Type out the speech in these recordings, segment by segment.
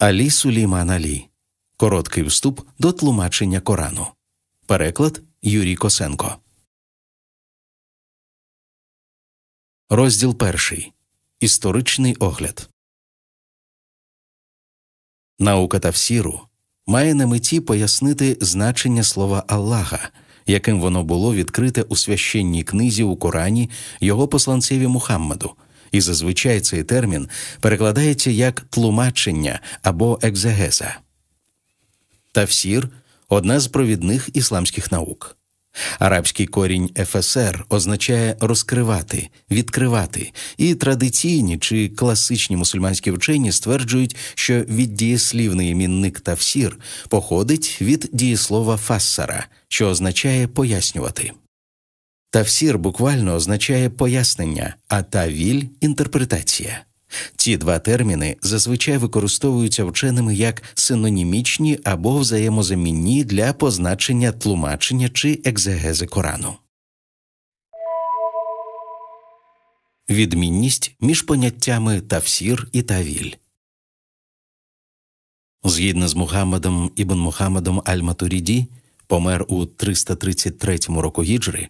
Алі Суліман Алі. Короткий вступ до тлумачення Корану. Переклад Юрій Косенко. Розділ перший. Історичний огляд. Наука Тавсіру має на меті пояснити значення слова Аллаха, яким воно було відкрите у священній книзі у Корані його посланцеві Мухаммаду і зазвичай цей термін перекладається як тлумачення або екзегеза. Тафсір одна з провідних ісламських наук. Арабський корінь ефесер означає розкривати, відкривати, і традиційні чи класичні мусульманські вчені стверджують, що віддієслівний мінник тафсір походить від дієслова фассара, що означає пояснювати. Тавсір буквально означає пояснення, а тавіль інтерпретація. Ці два терміни зазвичай використовуються вченими як синонімічні або взаємозамінні для позначення тлумачення чи екзегези Корану. Відмінність між поняттями тавсір і тавіль. Згідно з Мухаммадом ібн Мухаммадом Аль-Матуріді, помер у 333 року гіджри,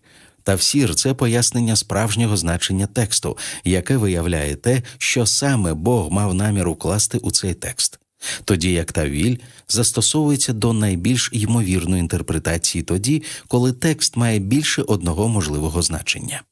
Тавсір це пояснення справжнього значення тексту, яке виявляє те, що саме Бог мав намір укласти у цей текст. Тоді як тавіль застосовується до найбільш ймовірної інтерпретації тоді, коли текст має більше одного можливого значення.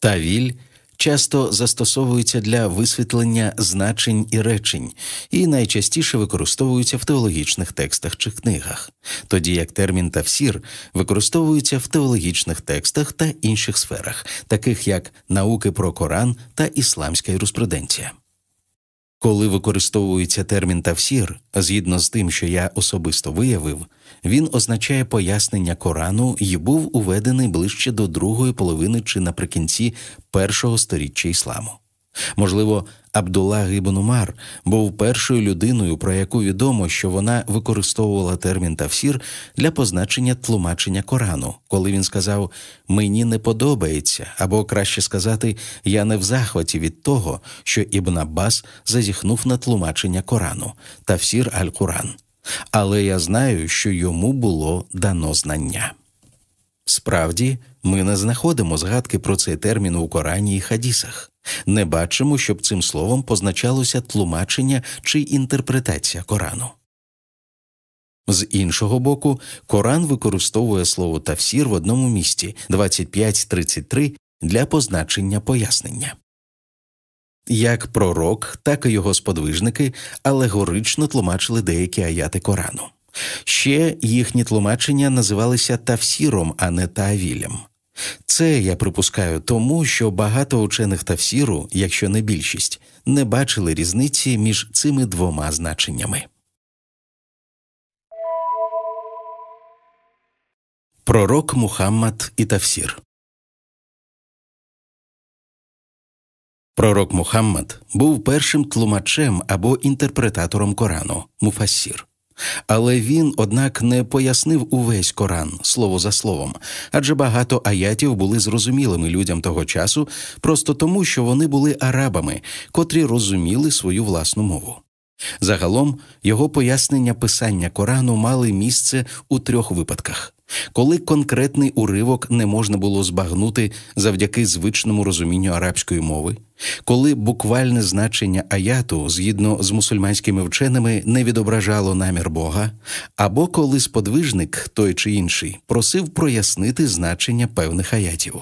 Тавіль часто застосовуються для висвітлення значень і речень, і найчастіше використовуються в теологічних текстах чи книгах, тоді як термін тафсір використовується в теологічних текстах та інших сферах, таких як науки про Коран та ісламська юриспруденція. Коли використовується термін «тавсір», згідно з тим, що я особисто виявив, він означає пояснення Корану і був уведений ближче до другої половини чи наприкінці першого сторіччя ісламу. Можливо, Абдулла Гібнумар був першою людиною, про яку відомо, що вона використовувала термін тафсір для позначення тлумачення Корану, коли він сказав Мені не подобається, або краще сказати, я не в захваті від того, що Ібн Аббас зазіхнув на тлумачення Корану тафсір аль Куран. Але я знаю, що йому було дано знання. Справді, ми не знаходимо згадки про цей термін у Корані і Хадісах, не бачимо, щоб цим словом позначалося тлумачення чи інтерпретація Корану. З іншого боку, Коран використовує слово тафсір в одному місці 25.33 для позначення пояснення. Як пророк, так і його сподвижники алегорично тлумачили деякі аяти Корану. Ще їхні тлумачення називалися Тавсіром, а не Таавілем. Це я припускаю тому, що багато учених Тавсіру, якщо не більшість, не бачили різниці між цими двома значеннями. Пророк Мухаммад і Тавсір. Пророк Мухаммад був першим тлумачем або інтерпретатором Корану Муфасір. Але він, однак, не пояснив увесь Коран слово за словом, адже багато аятів були зрозумілими людям того часу просто тому, що вони були арабами, котрі розуміли свою власну мову. Загалом його пояснення писання Корану мали місце у трьох випадках коли конкретний уривок не можна було збагнути завдяки звичному розумінню арабської мови, коли буквальне значення аяту згідно з мусульманськими вченими не відображало намір Бога, або коли сподвижник той чи інший просив прояснити значення певних аятів.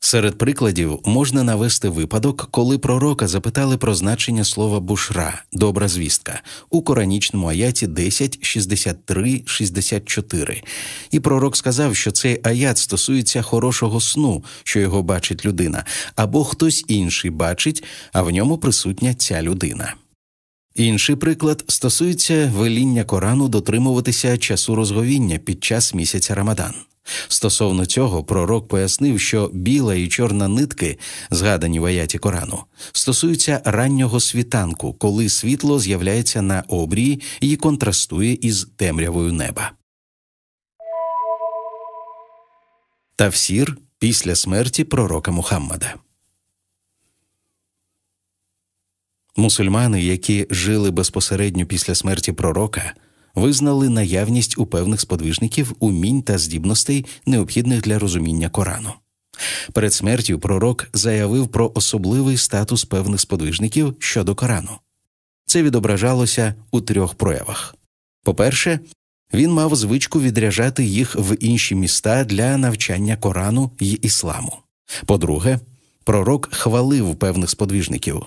Серед прикладів можна навести випадок, коли пророка запитали про значення слова бушра, добра звістка у коранічному аяті 10, 63, 64. І пророк сказав, що цей аят стосується хорошого сну, що його бачить людина, або хтось інший бачить, а в ньому присутня ця людина. Інший приклад стосується веління Корану дотримуватися часу розговіння під час місяця Рамадан. Стосовно цього, пророк пояснив, що біла і чорна нитки, згадані в аяті Корану, стосуються раннього світанку, коли світло з'являється на обрії і контрастує із темрявою неба. Тавсір після смерті пророка Мухаммада. Мусульмани, які жили безпосередньо після смерті пророка визнали наявність у певних сподвижників умінь та здібностей, необхідних для розуміння Корану. Перед смертю пророк заявив про особливий статус певних сподвижників щодо Корану. Це відображалося у трьох проявах. По-перше, він мав звичку відряджати їх в інші міста для навчання Корану й ісламу. По друге, пророк хвалив певних сподвижників.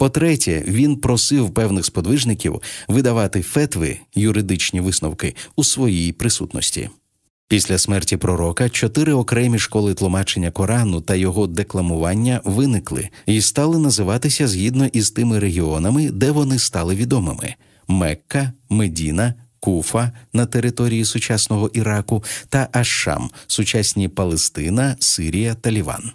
По-третє, він просив певних сподвижників видавати фетви юридичні висновки у своїй присутності. Після смерті пророка чотири окремі школи тлумачення Корану та його декламування виникли і стали називатися згідно із тими регіонами, де вони стали відомими: Мекка, Медіна, Куфа на території сучасного Іраку та Ашам, сучасні Палестина, Сирія та Ліван.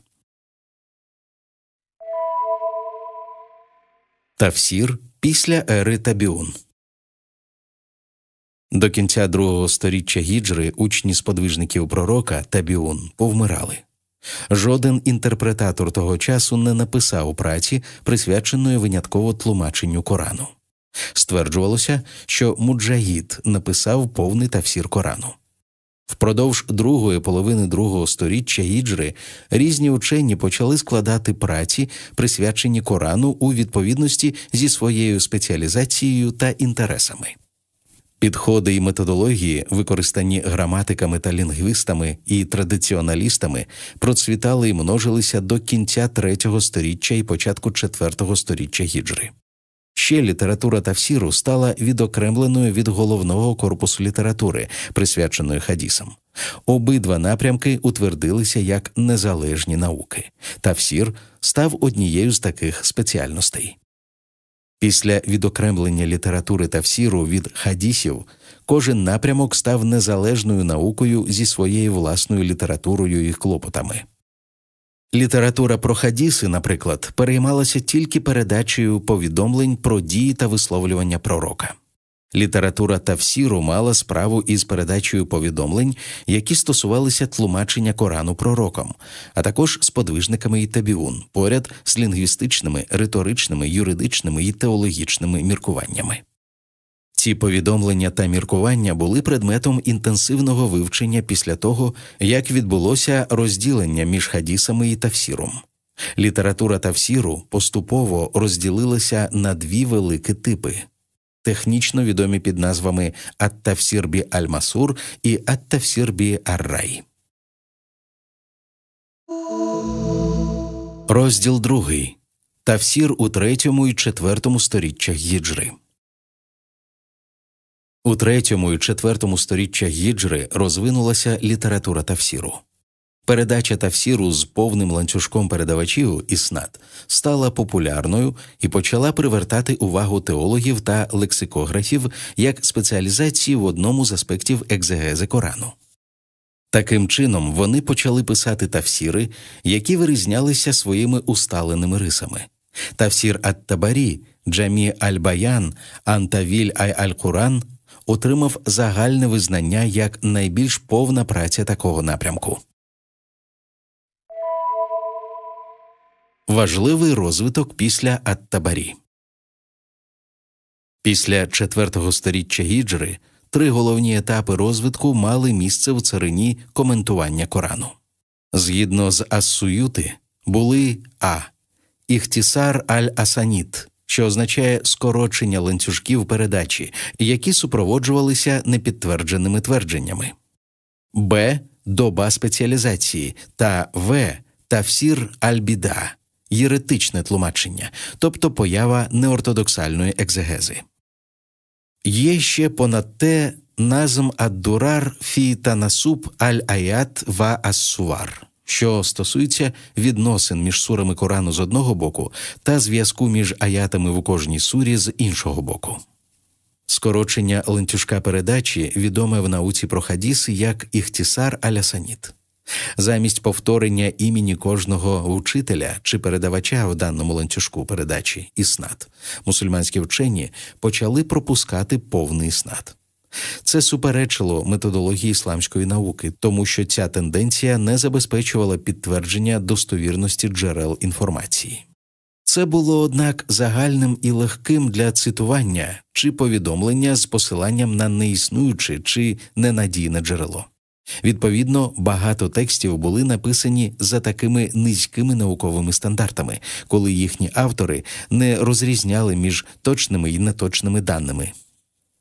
Тафсір після ери Табіун. До кінця другого сторіччя гіджри учні сподвижників пророка Табіун повмирали. Жоден інтерпретатор того часу не написав праці, присвяченої винятково тлумаченню Корану. Стверджувалося, що Муджаїд написав повний тафсір Корану. Впродовж другої половини другого століття гіджри різні учені почали складати праці, присвячені Корану у відповідності зі своєю спеціалізацією та інтересами. Підходи і методології, використані граматиками та лінгвістами і традиціоналістами, процвітали і множилися до кінця третього століття і початку четвертого століття гіджри. Ще література Тавсіру стала відокремленою від головного корпусу літератури, присвяченої хадісам. Обидва напрямки утвердилися як незалежні науки. Тавсір став однією з таких спеціальностей. Після відокремлення літератури Тавсіру від хадісів кожен напрямок став незалежною наукою зі своєю власною літературою і клопотами. Література про хадіси, наприклад, переймалася тільки передачею повідомлень про дії та висловлювання пророка. Література Тавсіру мала справу із передачею повідомлень, які стосувалися тлумачення Корану пророком, а також з подвижниками і табіун, поряд з лінгвістичними, риторичними, юридичними і теологічними міркуваннями. Ці повідомлення та міркування були предметом інтенсивного вивчення після того, як відбулося розділення між хадісами і тафсіром. Література тафсіру поступово розділилася на дві великі типи, технічно відомі під назвами Ат-Тафсірбі Аль-Масур і Ат-Тафсірбі Ар-Рай. Розділ другий Тафсір у третьому і четвертому сторіччях гіджри. У третьому і четвертому сторіччях гіджри розвинулася література тафсіру. Передача тафсіру з повним ланцюжком передавачів існат стала популярною і почала привертати увагу теологів та лексикографів як спеціалізації в одному з аспектів екзегези Корану. Таким чином вони почали писати тафсіри, які вирізнялися своїми усталеними рисами. Тафсір ат-Табарі, Джамі аль-Баян, Антавіль Ай Аль-Куран – отримав загальне визнання як найбільш повна праця такого напрямку. Важливий розвиток після Аттабарі. Після IV століття гіджри три головні етапи розвитку мали місце в царині коментування Корану. Згідно з Ассуюти були А. Іхтісар аль Асаніт що означає скорочення ланцюжків передачі, які супроводжувалися непідтвердженими твердженнями, Б. Доба спеціалізації та В. Тафсір альбіда – єретичне тлумачення, тобто поява неортодоксальної екзегези. Є ще понад те назм аддурар дурар фі танасуб аль аят ва ассувар що стосується відносин між сурами Корану з одного боку та зв'язку між аятами в кожній сурі з іншого боку. Скорочення ланцюжка передачі відоме в науці про хадіси як іхтісар алясаніт. Замість повторення імені кожного учителя чи передавача в даному ланцюжку передачі існат, мусульманські вчені почали пропускати повний снат. Це суперечило методології ісламської науки, тому що ця тенденція не забезпечувала підтвердження достовірності джерел інформації. Це було однак загальним і легким для цитування чи повідомлення з посиланням на неіснуюче чи ненадійне джерело. Відповідно, багато текстів були написані за такими низькими науковими стандартами, коли їхні автори не розрізняли між точними і неточними даними.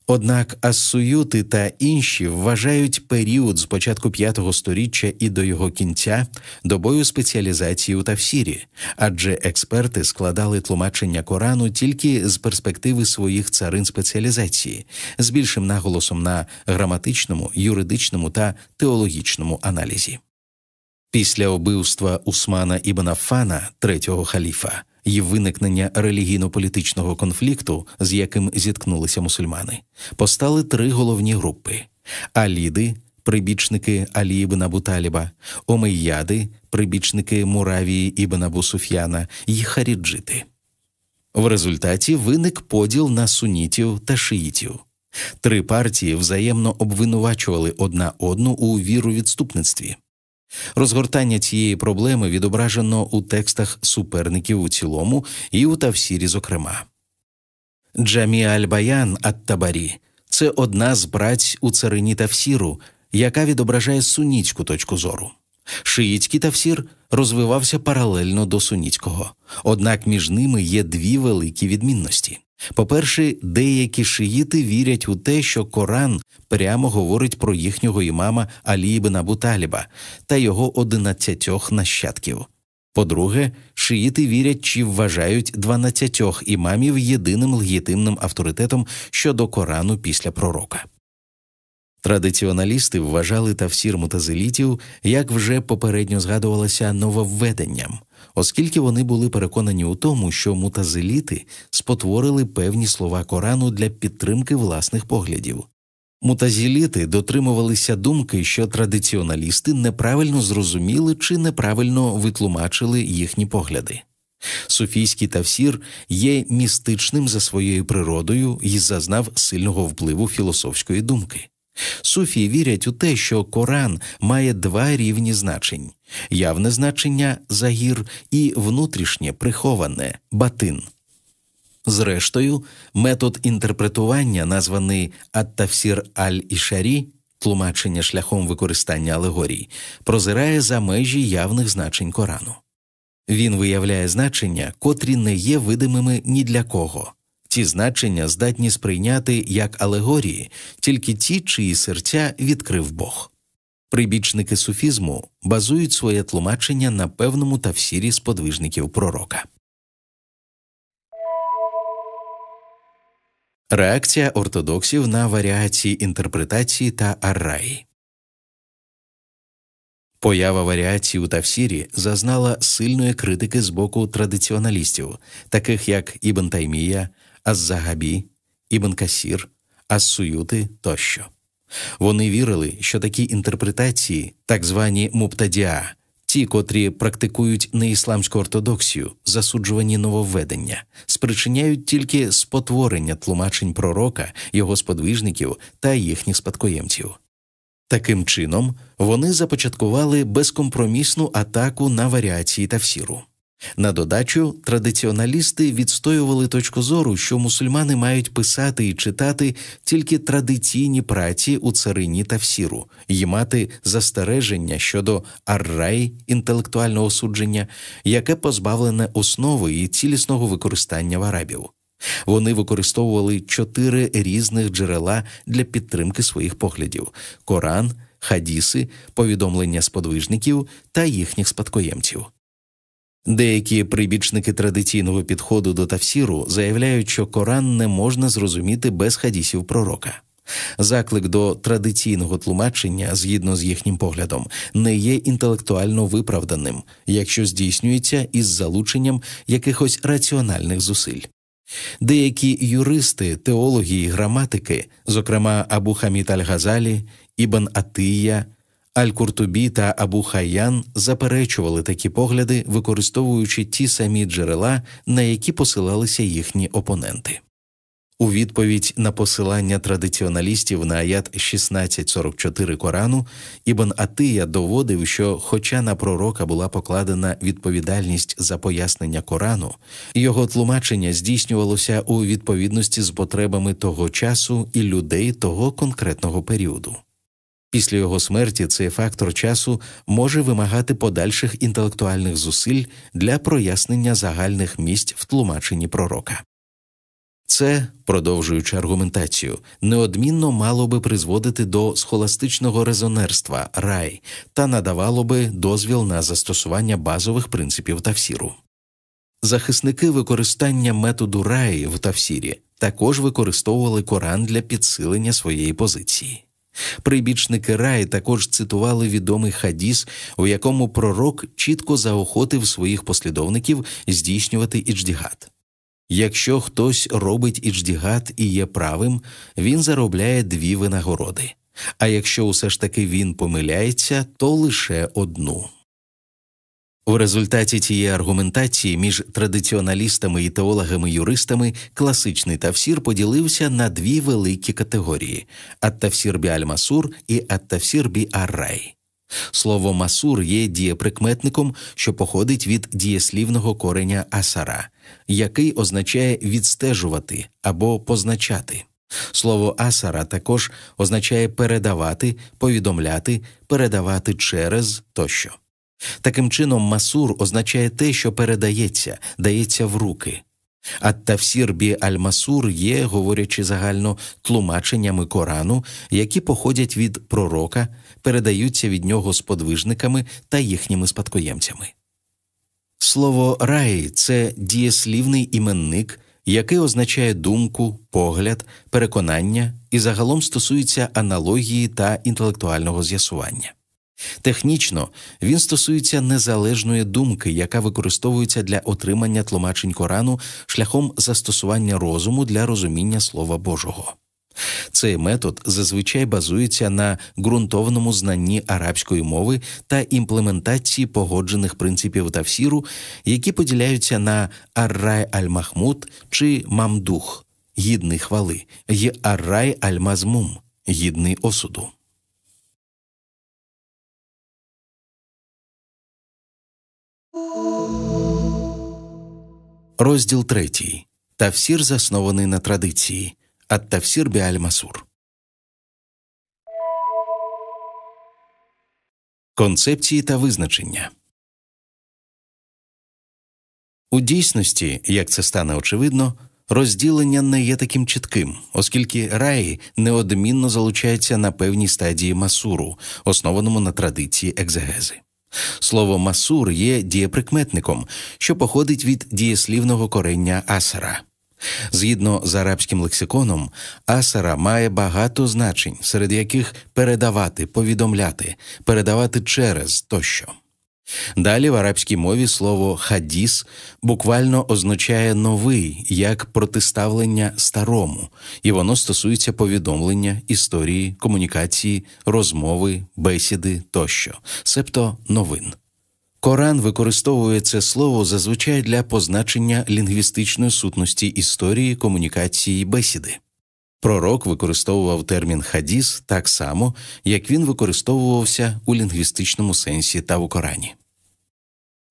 Однак Ассуюти та інші вважають період з початку п'ятого століття і до його кінця добою спеціалізації у Тавсірі, адже експерти складали тлумачення Корану тільки з перспективи своїх царин спеціалізації, з більшим наголосом на граматичному, юридичному та теологічному аналізі. Після убивства Усмана Ібн Афана, третього халіфа і виникнення релігійно-політичного конфлікту, з яким зіткнулися мусульмани, постали три головні групи: аліди, прибічники Алі ібн Абу Таліба, Омейяди, прибічники Муравії ібн Абу Суф'яна і Харіджити. В результаті виник поділ на сунітів та шиїтів. Три партії взаємно обвинувачували одна одну у віру відступництві. Розгортання цієї проблеми відображено у текстах суперників у цілому і у Тавсірі, зокрема. Джамі Аль-Баян Ат-Табарі це одна з праць у царині Тавсіру, яка відображає сунітську точку зору. Шиїцький Тавсір розвивався паралельно до сунітського, однак між ними є дві великі відмінності. По-перше, деякі шиїти вірять у те, що Коран прямо говорить про їхнього імама Алі ібн Абу Таліба та його одинадцятьох нащадків. По-друге, шиїти вірять чи вважають дванадцятьох імамів єдиним легітимним авторитетом щодо Корану після пророка. Традиціоналісти вважали тафсір мутазелітів, як вже попередньо згадувалося нововведенням оскільки вони були переконані у тому, що мутазиліти спотворили певні слова Корану для підтримки власних поглядів. Мутазіліти дотримувалися думки, що традиціоналісти неправильно зрозуміли чи неправильно витлумачили їхні погляди. Софійський тавсір є містичним за своєю природою і зазнав сильного впливу філософської думки. Суфії вірять у те, що Коран має два рівні значень: явне значення загір і внутрішнє приховане батин. Зрештою, метод інтерпретування, названий Аттафсір аль ішарі тлумачення шляхом використання алегорій, прозирає за межі явних значень Корану. Він виявляє значення, котрі не є видимими ні для кого. Ці значення здатні сприйняти як алегорії, тільки ті, чиї серця відкрив Бог. Прибічники суфізму базують своє тлумачення на певному тафсірі сподвижників пророка. Реакція ортодоксів на варіації інтерпретації та арраї. Поява варіацій у Тавсірі зазнала сильної критики з боку традиціоналістів, таких як Ібн Таймія, Аззагабі, Ібн Касір, Ассуюти тощо. Вони вірили, що такі інтерпретації, так звані муптадіа, ті, котрі практикують неісламську ортодоксію, засуджувані нововведення, спричиняють тільки спотворення тлумачень пророка, його сподвижників та їхніх спадкоємців. Таким чином, вони започаткували безкомпромісну атаку на варіації та всіру. На додачу, традиціоналісти відстоювали точку зору, що мусульмани мають писати і читати тільки традиційні праці у царині та в сіру і мати застереження щодо аррай інтелектуального судження, яке позбавлене основи і цілісного використання в арабів. Вони використовували чотири різних джерела для підтримки своїх поглядів: Коран, хадіси, повідомлення сподвижників та їхніх спадкоємців. Деякі прибічники традиційного підходу до Тавсіру заявляють, що Коран не можна зрозуміти без хадісів пророка. Заклик до традиційного тлумачення, згідно з їхнім поглядом, не є інтелектуально виправданим, якщо здійснюється із залученням якихось раціональних зусиль. Деякі юристи, теології і граматики, зокрема Абу Хаміт Аль-Газалі, Ібн Атия, Аль-Куртубі та Абу Хайян заперечували такі погляди, використовуючи ті самі джерела, на які посилалися їхні опоненти. У відповідь на посилання традиціоналістів на аят 1644 Корану Ібн Атия доводив, що, хоча на пророка була покладена відповідальність за пояснення Корану, його тлумачення здійснювалося у відповідності з потребами того часу і людей того конкретного періоду. Після його смерті цей фактор часу може вимагати подальших інтелектуальних зусиль для прояснення загальних місць в тлумаченні пророка. Це, продовжуючи аргументацію, неодмінно мало би призводити до схоластичного резонерства рай та надавало би дозвіл на застосування базових принципів тафсіру. Захисники використання методу раї в тафсірі також використовували Коран для підсилення своєї позиції. Прибічники раї також цитували відомий хадіс, у якому пророк чітко заохотив своїх послідовників здійснювати ідждігат. Якщо хтось робить ідждігат і є правим, він заробляє дві винагороди. А якщо усе ж таки він помиляється, то лише одну. У результаті тієї аргументації між традиціоналістами і теологами-юристами класичний тафсір поділився на дві великі категорії: ат-тафсір масур і ат-тафсір Слово масур є дієприкметником, що походить від дієслівного кореня асара, який означає відстежувати або позначати. Слово асара також означає передавати, повідомляти, передавати через тощо. Таким чином, масур означає те, що передається, дається в руки. Ат-Тавсір бі аль-Масур є, говорячи загально, тлумаченнями Корану, які походять від пророка, передаються від нього сподвижниками та їхніми спадкоємцями. Слово рай це дієслівний іменник, який означає думку, погляд, переконання і загалом стосується аналогії та інтелектуального з'ясування. Технічно він стосується незалежної думки, яка використовується для отримання тлумачень Корану шляхом застосування розуму для розуміння Слова Божого. Цей метод зазвичай базується на ґрунтовному знанні арабської мови та імплементації погоджених принципів тафсіру, які поділяються на аррай аль-Махмуд чи мамдух гідний хвали, і аррай аль-Мазмум гідний осуду. Розділ 3. Тавсір заснований на традиції. Ат Тавсір Біаль-Масур. Концепції та визначення. У дійсності, як це стане очевидно, розділення не є таким чітким, оскільки раї неодмінно залучається на певній стадії масуру, основаному на традиції екзегези. Слово масур є дієприкметником, що походить від дієслівного корення асара. Згідно з арабським лексиконом, асара має багато значень, серед яких передавати, повідомляти, передавати через тощо. Далі в арабській мові слово хадіс буквально означає новий як протиставлення старому, і воно стосується повідомлення, історії, комунікації, розмови, бесіди тощо, себто новин. Коран використовує це слово зазвичай для позначення лінгвістичної сутності історії, комунікації, бесіди. Пророк використовував термін хадіс так само, як він використовувався у лінгвістичному сенсі та в Корані.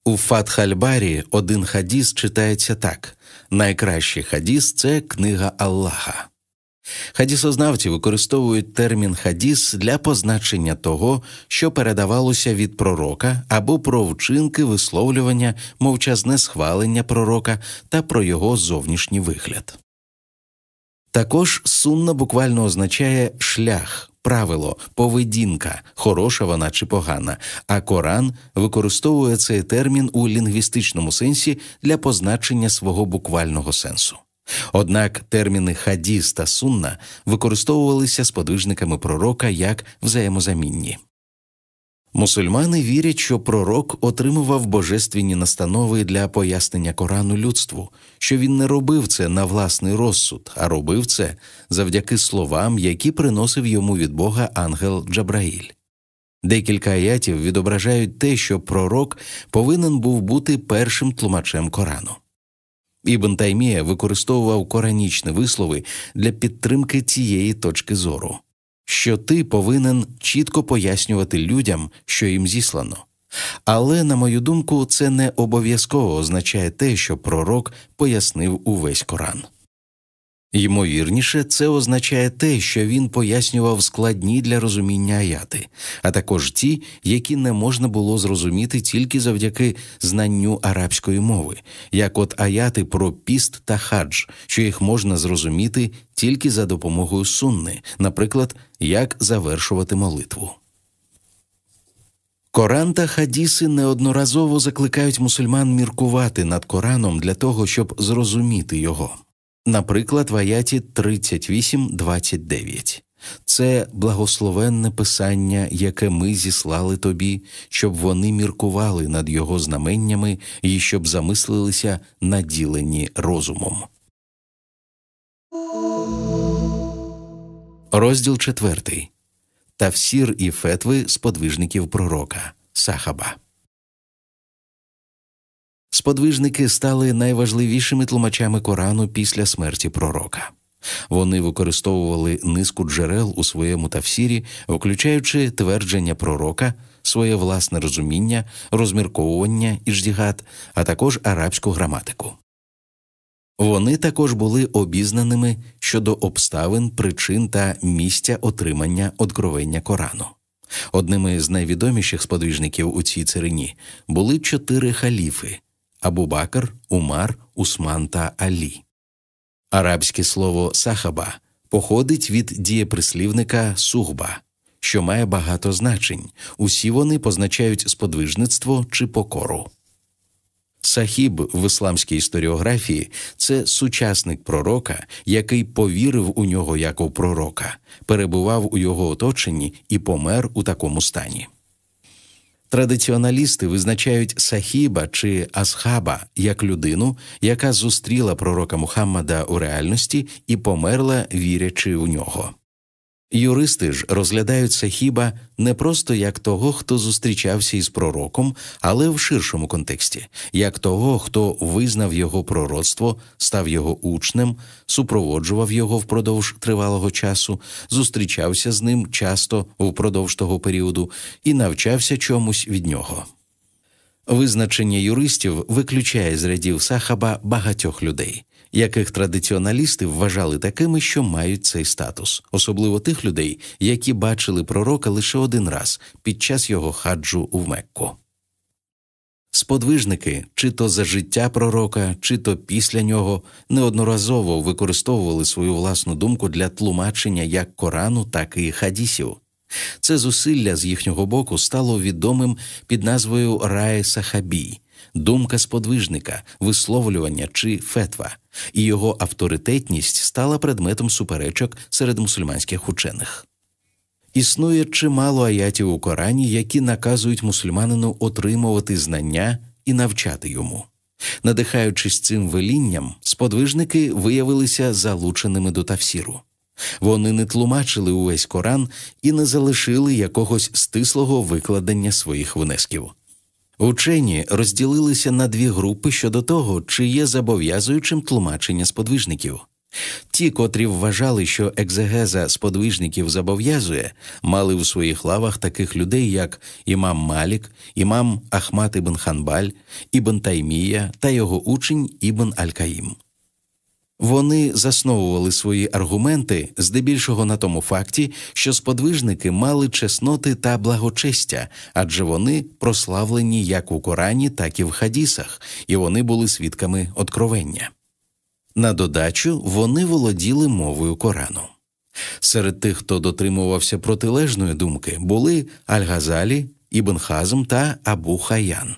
У Фатхальбарі один хадіс читається так найкращий хадіс це книга Аллаха. Хадісознавці використовують термін хадіс для позначення того, що передавалося від пророка або про вчинки висловлювання, мовчазне схвалення пророка та про його зовнішній вигляд. Також сунна буквально означає шлях, правило, поведінка, хороша вона чи погана, а Коран використовує цей термін у лінгвістичному сенсі для позначення свого буквального сенсу. Однак терміни хадіс та сунна використовувалися сподвижниками пророка як взаємозамінні. Мусульмани вірять, що пророк отримував божественні настанови для пояснення Корану людству, що він не робив це на власний розсуд, а робив це завдяки словам, які приносив йому від Бога ангел Джабраїль. Декілька аятів відображають те, що пророк повинен був бути першим тлумачем Корану. Ібн Таймія використовував коранічні вислови для підтримки цієї точки зору що ти повинен чітко пояснювати людям, що їм зіслано. Але, на мою думку, це не обов'язково означає те, що пророк пояснив увесь Коран. Ймовірніше, це означає те, що він пояснював складні для розуміння аяти, а також ті, які не можна було зрозуміти тільки завдяки знанню арабської мови, як от аяти про піст та хадж, що їх можна зрозуміти тільки за допомогою сунни, наприклад, як завершувати молитву. Коран та хадіси неодноразово закликають мусульман міркувати над Кораном для того, щоб зрозуміти його. Наприклад, в аяті 38, 38.29. Це благословенне писання, яке ми зіслали тобі, щоб вони міркували над його знаменнями і щоб замислилися наділені розумом. Розділ 4. Тавсір і фетви сподвижників пророка Сахаба. Сподвижники стали найважливішими тлумачами Корану після смерті пророка. Вони використовували низку джерел у своєму тавсірі, включаючи твердження пророка, своє власне розуміння, розмірковування і ждігат, а також арабську граматику. Вони також були обізнаними щодо обставин, причин та місця отримання одкровення Корану. Одними з найвідоміших сподвижників у цій царині були чотири халіфи Абубакар, Умар, Усман та Алі. Арабське слово сахаба походить від дієприслівника сугба, що має багато значень. Усі вони позначають сподвижництво чи покору. Сахіб в ісламській історіографії це сучасник пророка, який повірив у нього як у пророка, перебував у його оточенні і помер у такому стані. Традиціоналісти визначають сахіба чи асхаба як людину, яка зустріла пророка Мухаммада у реальності і померла, вірячи в нього. Юристи ж розглядаються хіба не просто як того, хто зустрічався із пророком, але в ширшому контексті, як того, хто визнав його пророцтво, став його учнем, супроводжував його впродовж тривалого часу, зустрічався з ним часто впродовж того періоду і навчався чомусь від нього. Визначення юристів виключає з рядів сахаба багатьох людей яких традиціоналісти вважали такими, що мають цей статус, особливо тих людей, які бачили пророка лише один раз під час його хаджу у Мекку. Сподвижники, чи то за життя пророка, чи то після нього, неодноразово використовували свою власну думку для тлумачення як Корану, так і хадісів. Це зусилля з їхнього боку стало відомим під назвою Рае Сахабій, думка сподвижника, висловлювання чи фетва, і його авторитетність стала предметом суперечок серед мусульманських учених. Існує чимало аятів у Корані, які наказують мусульманину отримувати знання і навчати йому. Надихаючись цим велінням, сподвижники виявилися залученими до тафсіру. Вони не тлумачили увесь Коран і не залишили якогось стислого викладення своїх внесків. Учені розділилися на дві групи щодо того, чи є зобов'язуючим тлумачення сподвижників. Ті, котрі вважали, що екзегеза сподвижників зобов'язує, мали в своїх лавах таких людей, як імам Малік, імам Ахмат ібн Ханбаль, Ібн Таймія та його учень Ібн Аль-Каїм. Вони засновували свої аргументи здебільшого на тому факті, що сподвижники мали чесноти та благочестя, адже вони прославлені як у Корані, так і в хадісах, і вони були свідками откровення. На додачу вони володіли мовою Корану. Серед тих, хто дотримувався протилежної думки, були Аль-Газалі, Ібн Хазм та Абу Хаян.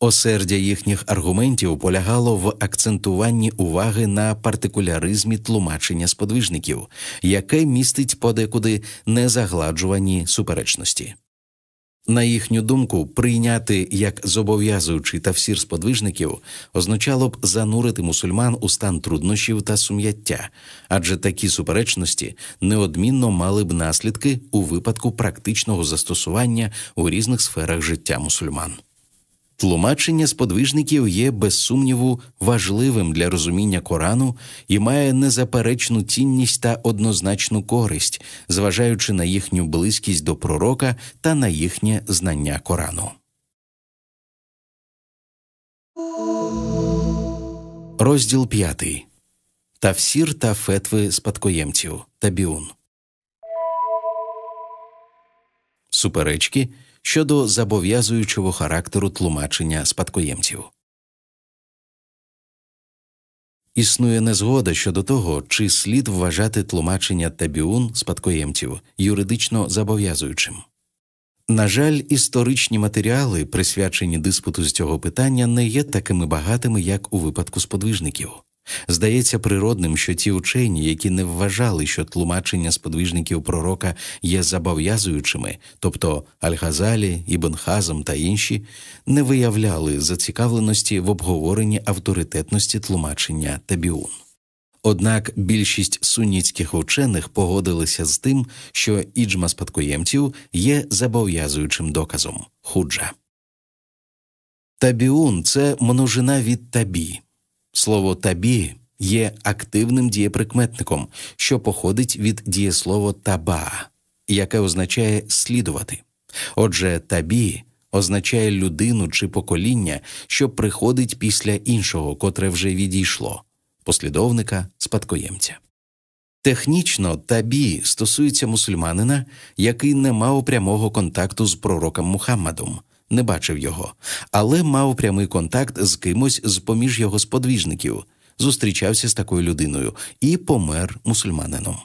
Осердя їхніх аргументів полягало в акцентуванні уваги на партикуляризмі тлумачення сподвижників, яке містить подекуди незагладжувані суперечності. На їхню думку, прийняти як зобов'язуючий тафсір сподвижників означало б занурити мусульман у стан труднощів та сум'яття, адже такі суперечності неодмінно мали б наслідки у випадку практичного застосування у різних сферах життя мусульман. Тлумачення сподвижників є, без сумніву, важливим для розуміння Корану і має незаперечну цінність та однозначну користь, зважаючи на їхню близькість до пророка та на їхнє знання Корану. Розділ 5. Тавсір та фетви спадкоємців Табіун. Суперечки – щодо зобов'язуючого характеру тлумачення спадкоємців. Існує незгода щодо того, чи слід вважати тлумачення табіун спадкоємців юридично зобов'язуючим. На жаль, історичні матеріали, присвячені диспуту з цього питання, не є такими багатими, як у випадку сподвижників. Здається природним, що ті учені, які не вважали, що тлумачення сподвижників пророка є зобов'язуючими, тобто Аль-Газалі, Ібн Хазам та інші, не виявляли зацікавленості в обговоренні авторитетності тлумачення табіун. Однак більшість сунітських учених погодилися з тим, що іджма спадкоємців є зобов'язуючим доказом худжа. Табіун це множина від табі. Слово табі є активним дієприкметником, що походить від дієслова таба, яке означає слідувати. Отже, табі означає людину чи покоління, що приходить після іншого, котре вже відійшло, послідовника спадкоємця. Технічно табі стосується мусульманина, який не мав прямого контакту з пророком Мухаммадом, не бачив його, але мав прямий контакт з кимось з поміж його сподвіжників, зустрічався з такою людиною і помер мусульманином.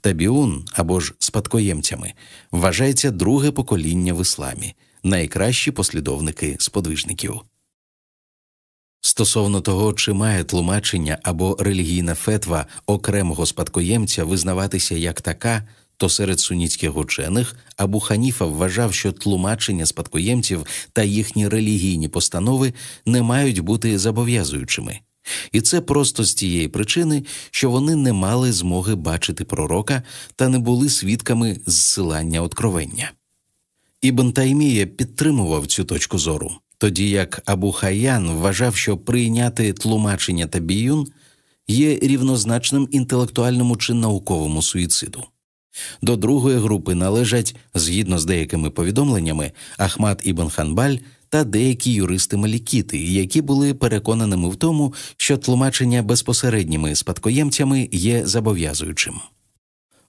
Табіун або ж спадкоємцями вважається друге покоління в ісламі, найкращі послідовники сподвижників. Стосовно того, чи має тлумачення або релігійна фетва окремого спадкоємця визнаватися як така, то серед сунітських учених Абу Ханіфа вважав, що тлумачення спадкоємців та їхні релігійні постанови не мають бути зобов'язуючими. І це просто з тієї причини, що вони не мали змоги бачити пророка та не були свідками зсилання откровення. Ібн Таймія підтримував цю точку зору, тоді як Абу Хаян вважав, що прийняти тлумачення та біюн є рівнозначним інтелектуальному чи науковому суїциду. До другої групи належать, згідно з деякими повідомленнями, Ахмад Ібн Ханбаль та деякі юристи Малікіти, які були переконаними в тому, що тлумачення безпосередніми спадкоємцями є зобов'язуючим.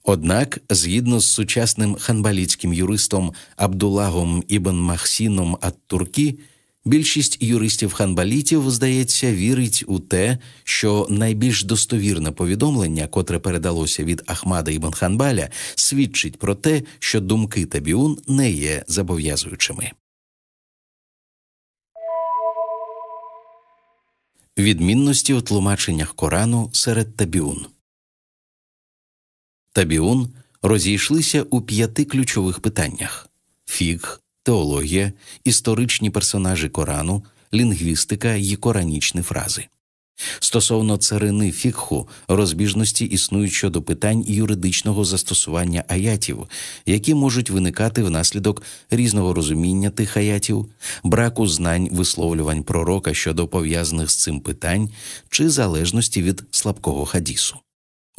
Однак, згідно з сучасним ханбаліцьким юристом Абдулагом Ібн Махсіном Ат-Туркі, Більшість юристів-ханбалітів, здається, вірить у те, що найбільш достовірне повідомлення, котре передалося від Ахмада Ібн Ханбаля, свідчить про те, що думки табіун не є зобов'язуючими. Відмінності у тлумаченнях Корану серед табіун. Табіун розійшлися у п'яти ключових питаннях фіг, теологія, історичні персонажі Корану, лінгвістика й коранічні фрази. Стосовно царини фікху розбіжності існують щодо питань юридичного застосування аятів, які можуть виникати внаслідок різного розуміння тих аятів, браку знань висловлювань пророка щодо пов'язаних з цим питань чи залежності від слабкого хадісу.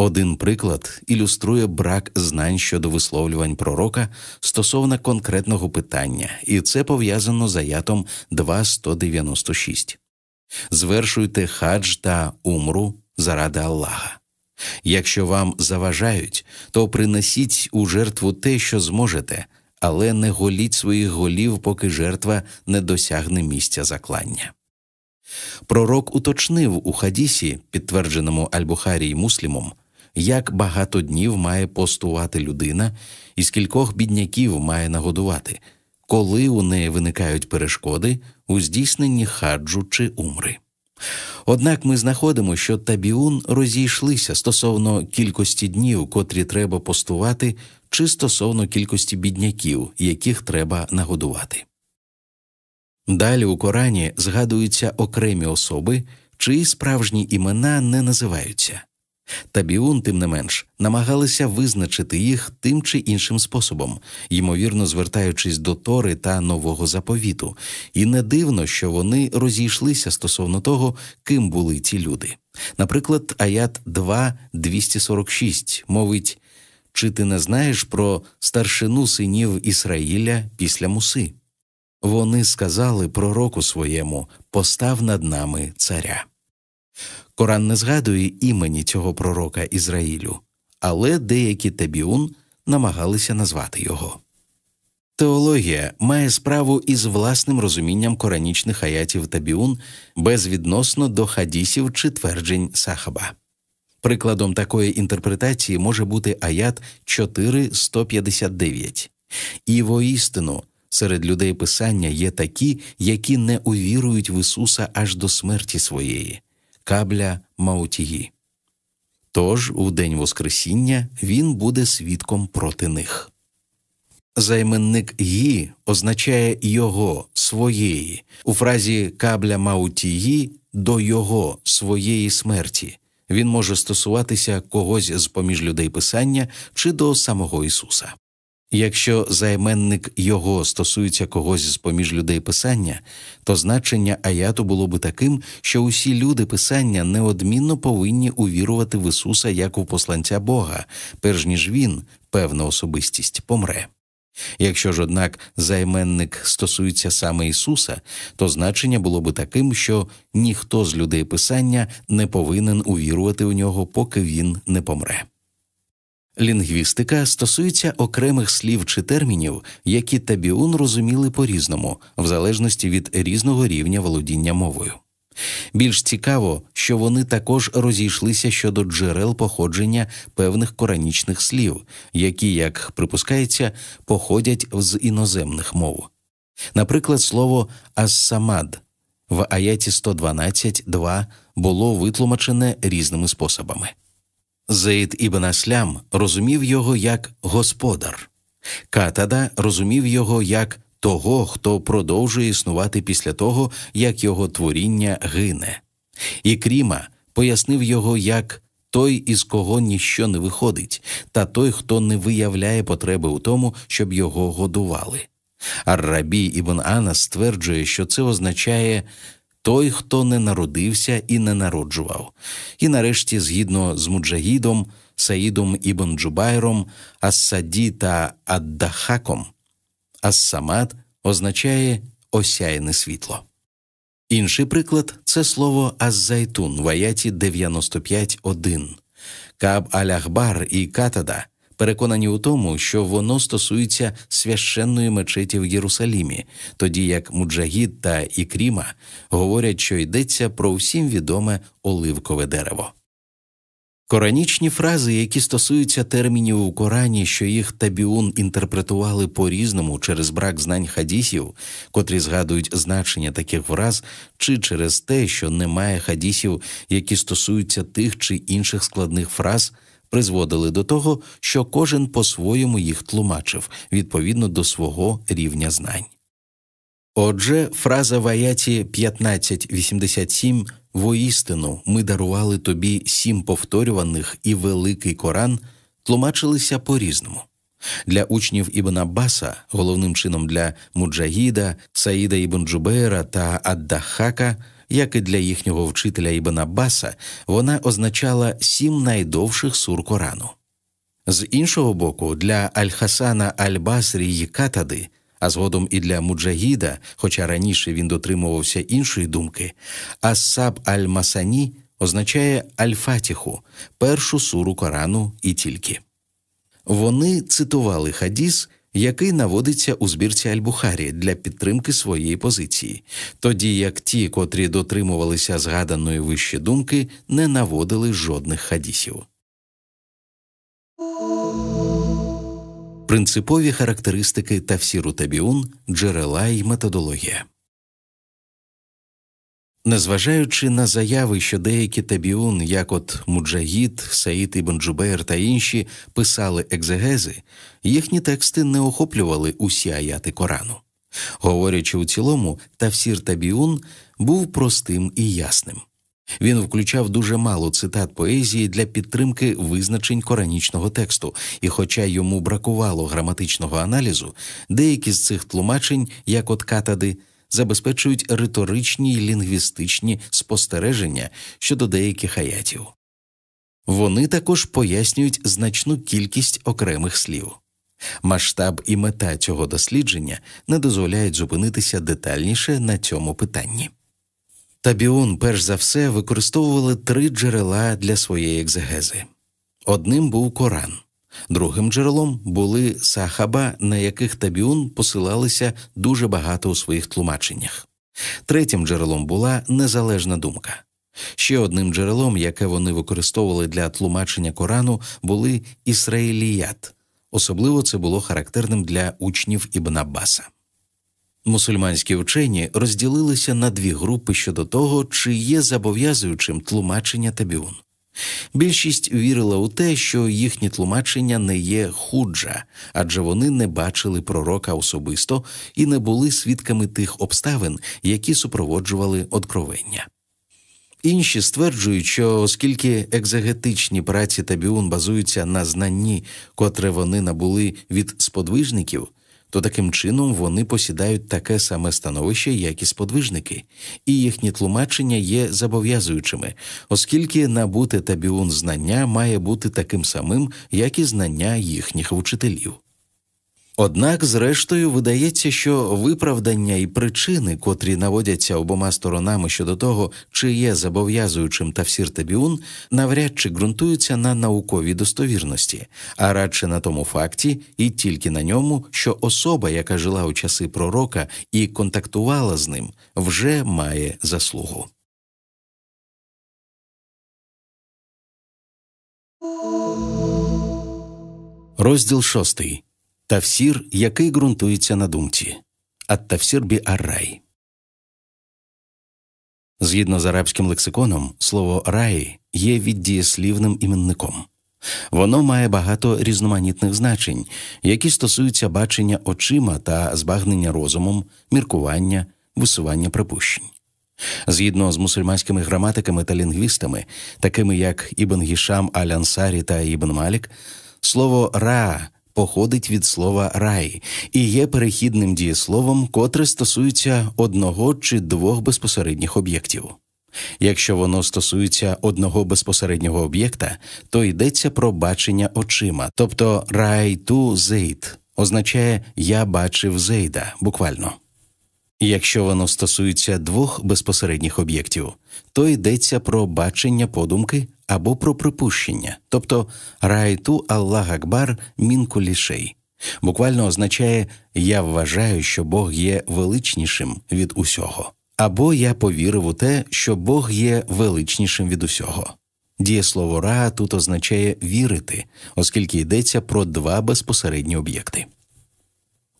Один приклад ілюструє брак знань щодо висловлювань пророка стосовно конкретного питання, і це пов'язано з аятом 2.196. Звершуйте хадж та умру заради Аллаха. Якщо вам заважають, то принесіть у жертву те, що зможете, але не голіть своїх голів, поки жертва не досягне місця заклання. Пророк уточнив у хадісі, підтвердженому Аль-Бухарі муслімом як багато днів має постувати людина і скількох бідняків має нагодувати, коли у неї виникають перешкоди у здійсненні хаджу чи умри. Однак ми знаходимо, що табіун розійшлися стосовно кількості днів, котрі треба постувати, чи стосовно кількості бідняків, яких треба нагодувати. Далі у Корані згадуються окремі особи, чиї справжні імена не називаються, Табіун, тим не менш, намагалися визначити їх тим чи іншим способом, ймовірно звертаючись до Тори та нового заповіту, і не дивно, що вони розійшлися стосовно того, ким були ці люди. Наприклад, аят 2, 246 мовить: чи ти не знаєш про старшину синів Ізраїля після муси? Вони сказали пророку своєму постав над нами царя. Коран не згадує імені цього пророка Ізраїлю, але деякі табіун намагалися назвати його. Теологія має справу із власним розумінням коранічних аятів табіун безвідносно до хадісів чи тверджень сахаба. Прикладом такої інтерпретації може бути аят 4.159. І воістину серед людей Писання є такі, які не увірують в Ісуса аж до смерті своєї, кабля Маутії. Тож, у день Воскресіння, він буде свідком проти них. Займенник «ї» означає його своєї, у фразі кабля Маутії до його своєї смерті. Він може стосуватися когось з поміж людей Писання чи до самого Ісуса. Якщо займенник його стосується когось з поміж людей писання, то значення аяту було би таким, що усі люди писання неодмінно повинні увірувати в Ісуса як у посланця Бога, перш ніж він, певна особистість, помре. Якщо ж, однак, займенник стосується саме Ісуса, то значення було би таким, що ніхто з людей писання не повинен увірувати у нього, поки він не помре. Лінгвістика стосується окремих слів чи термінів, які табіун розуміли по різному, в залежності від різного рівня володіння мовою. Більш цікаво, що вони також розійшлися щодо джерел походження певних коранічних слів, які, як припускається, походять з іноземних мов. Наприклад, слово ассамад в аяті 112.2 було витлумачене різними способами. Зейд Ібн Аслям розумів його як господар, Катада розумів його як того, хто продовжує існувати після того, як його творіння гине, і Кріма пояснив його як той, із кого ніщо не виходить, та той, хто не виявляє потреби у тому, щоб його годували. Аррабі Ібн Анас стверджує, що це означає той, хто не народився і не народжував. І нарешті, згідно з Муджагідом, Саїдом Ібн Джубайром, Ассаді та Аддахаком, Ассамад означає осяяне світло. Інший приклад це слово аззайтун в аяті 95.1. Каб Аляхбар і Катада переконані у тому, що воно стосується священної мечеті в Єрусалімі, тоді як Муджагід та Ікріма говорять, що йдеться про всім відоме оливкове дерево. Коранічні фрази, які стосуються термінів у Корані, що їх табіун інтерпретували по різному через брак знань хадісів, котрі згадують значення таких фраз, чи через те, що немає хадісів, які стосуються тих чи інших складних фраз, призводили до того, що кожен по-своєму їх тлумачив відповідно до свого рівня знань. Отже, фраза в аяті 1587 воістину ми дарували тобі сім повторюваних і великий Коран тлумачилися по різному. Для учнів Ібн Аббаса, головним чином для Муджагіда, Саїда Ібн Джубейра та Аддахака – як і для їхнього вчителя Ібн Аббаса, вона означала сім найдовших сур Корану. З іншого боку, для Аль-Хасана Аль-Басрі й Катади, а згодом і для Муджагіда, хоча раніше він дотримувався іншої думки, Ассаб Аль-Масані означає Аль-Фатіху, першу суру Корану і тільки. Вони цитували хадіс який наводиться у збірці Аль-Бухарі для підтримки своєї позиції, тоді як ті, котрі дотримувалися згаданої вище думки, не наводили жодних хадісів. Принципові характеристики та всіру табіун, джерела й методологія. Незважаючи на заяви, що деякі табіун, як от Муджагід, Саїд Ібн Джубейр та інші, писали екзегези, їхні тексти не охоплювали усі аяти Корану. Говорячи у цілому, Тавсір табіун був простим і ясним. Він включав дуже мало цитат поезії для підтримки визначень коранічного тексту, і, хоча йому бракувало граматичного аналізу, деякі з цих тлумачень, як от катади, забезпечують риторичні й лінгвістичні спостереження щодо деяких аятів. Вони також пояснюють значну кількість окремих слів. Масштаб і мета цього дослідження не дозволяють зупинитися детальніше на цьому питанні. Табіон, перш за все, використовували три джерела для своєї екзегези. Одним був Коран. Другим джерелом були сахаба, на яких табіун посилалися дуже багато у своїх тлумаченнях. Третім джерелом була незалежна думка. Ще одним джерелом, яке вони використовували для тлумачення Корану, були Ісраїліят. Особливо це було характерним для учнів Ібн Аббаса. Мусульманські учені розділилися на дві групи щодо того, чи є зобов'язуючим тлумачення табіун. Більшість вірила у те, що їхнє тлумачення не є худжа, адже вони не бачили пророка особисто і не були свідками тих обставин, які супроводжували одкровення. Інші стверджують, що оскільки екзегетичні праці табіун базуються на знанні, котре вони набули від сподвижників, то таким чином вони посідають таке саме становище, як і сподвижники, і їхні тлумачення є зобов'язуючими, оскільки набути табіун знання має бути таким самим, як і знання їхніх вчителів. Однак, зрештою, видається, що виправдання і причини, котрі наводяться обома сторонами щодо того, чи є зобов'язуючим тафсір табіун, навряд чи ґрунтуються на науковій достовірності, а радше на тому факті, і тільки на ньому, що особа, яка жила у часи пророка і контактувала з ним, вже має заслугу. Розділ шостий. Тавсір, який ґрунтується на думці ат Тавсір бі Згідно з арабським лексиконом, слово рай є віддієслівним іменником. Воно має багато різноманітних значень, які стосуються бачення очима та збагнення розумом, міркування, висування припущень. Згідно з мусульманськими граматиками та лінгвістами, такими як Ібн Гішам Алянсарі та Ібн Малік, слово ра походить від слова рай і є перехідним дієсловом, котре стосується одного чи двох безпосередніх об'єктів. Якщо воно стосується одного безпосереднього об'єкта, то йдеться про бачення очима, тобто райту зейд означає я бачив зейда буквально. Якщо воно стосується двох безпосередніх об'єктів, то йдеться про бачення подумки або про припущення, тобто райту Аллах Акбар лішей, буквально означає я вважаю, що Бог є величнішим від усього, або я повірив у те, що Бог є величнішим від усього. Дієслово «ра» тут означає вірити, оскільки йдеться про два безпосередні об'єкти.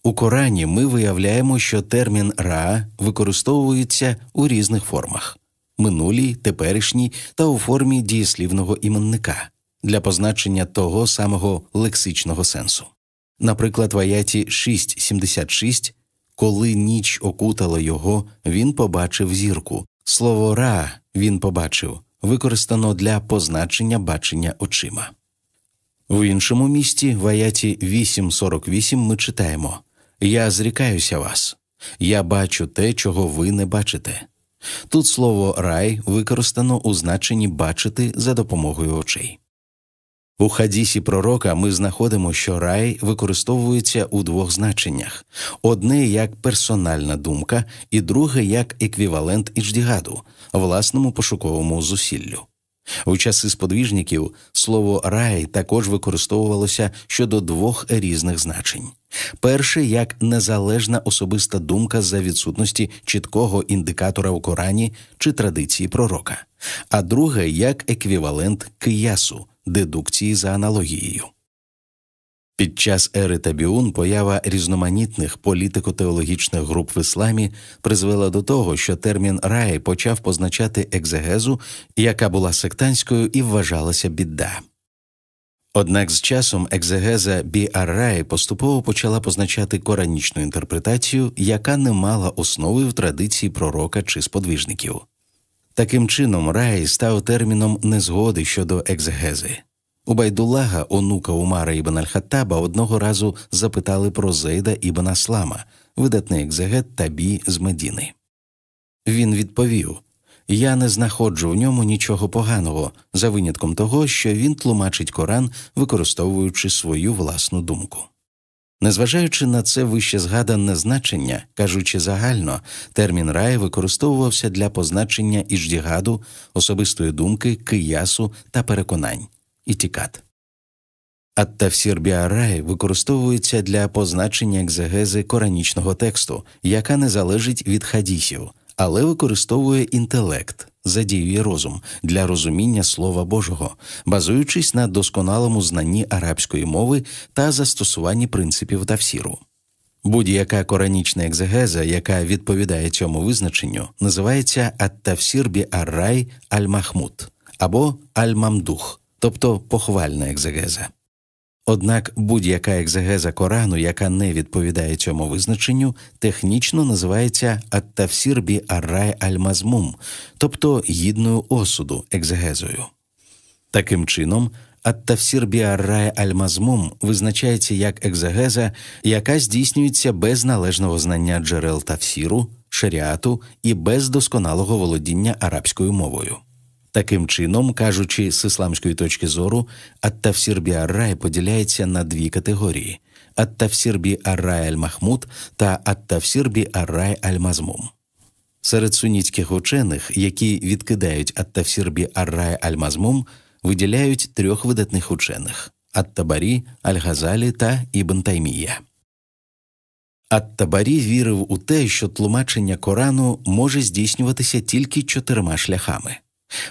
У Корані ми виявляємо, що термін Ра використовується у різних формах минулій, теперішній та у формі дієслівного іменника для позначення того самого лексичного сенсу. Наприклад, в аяті 6.76 коли ніч окутала його, він побачив зірку. Слово Ра він побачив використано для позначення бачення очима. В іншому місті в аяті 8.48 ми читаємо я зрікаюся вас, я бачу те, чого ви не бачите. Тут слово рай використано у значенні бачити за допомогою очей. У хадісі пророка ми знаходимо, що рай використовується у двох значеннях: одне як персональна думка, і друге як еквівалент ічдігаду, власному пошуковому зусиллю. У часи сподвіжників слово рай також використовувалося щодо двох різних значень: перше як незалежна особиста думка за відсутності чіткого індикатора у Корані чи традиції пророка, а друге як еквівалент киясу дедукції за аналогією. Під час ери табіун поява різноманітних політико-теологічних груп в ісламі призвела до того, що термін рай почав позначати екзегезу, яка була сектантською і вважалася бідда. Однак з часом екзегеза бі поступово почала позначати коранічну інтерпретацію, яка не мала основи в традиції пророка чи сподвижників. Таким чином, рай став терміном незгоди щодо екзегези. У Байдулага онука Умара ібн Аль-Хаттаба, одного разу запитали про Зейда ібн Аслама, видатний екзегет табі з Медіни. Він відповів Я не знаходжу в ньому нічого поганого, за винятком того, що він тлумачить Коран, використовуючи свою власну думку. Незважаючи на це вище згадане значення, кажучи загально, термін рай використовувався для позначення іждігаду, особистої думки, киясу та переконань ітікат. Ат-Тафсір біарай використовується для позначення екзегези коранічного тексту, яка не залежить від хадісів, але використовує інтелект, задіює розум для розуміння Слова Божого, базуючись на досконалому знанні арабської мови та застосуванні принципів тафсіру. Будь-яка коранічна екзегеза, яка відповідає цьому визначенню, називається ат-Тафсір бі аррай аль-Махмуд або аль-Мамдух тобто похвальна екзегеза. Однак будь-яка екзегеза Корану, яка не відповідає цьому визначенню, технічно називається аттавсірбі аррай альмазмум, тобто гідною осуду екзегезою. Таким чином, аттавсір біаррає альмазмум визначається як екзегеза, яка здійснюється без належного знання джерел тафсіру, шаріату і без досконалого володіння арабською мовою. Таким чином, кажучи з ісламської точки зору, ат тафсір аррай поділяється на дві категорії: ат тафсір аль махмуд та Ат-Тафсір-Бі-Аррай аль мазмум Серед сунітських учених, які відкидають Ат-Тафсір-Бі-Аррай аль мазмум виділяють трьох видатних учених аттабарі табарі Аль-Газалі та Ібн Таймія. Аттабарі вірив у те, що тлумачення Корану може здійснюватися тільки чотирма шляхами.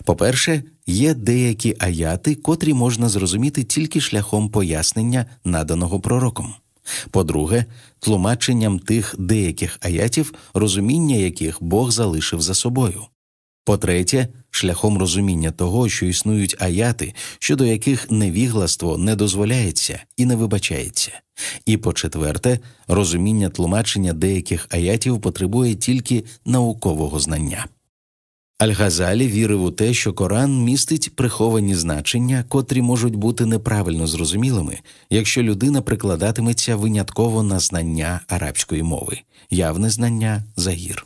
По-перше, є деякі аяти, котрі можна зрозуміти тільки шляхом пояснення, наданого пророком. По-друге, тлумаченням тих деяких аятів, розуміння яких Бог залишив за собою. По-третє, шляхом розуміння того, що існують аяти, щодо яких невігластво не дозволяється і не вибачається. І по четверте, розуміння тлумачення деяких аятів потребує тільки наукового знання. Аль-Газалі вірив у те, що Коран містить приховані значення, котрі можуть бути неправильно зрозумілими, якщо людина прикладатиметься винятково на знання арабської мови, явне знання загір.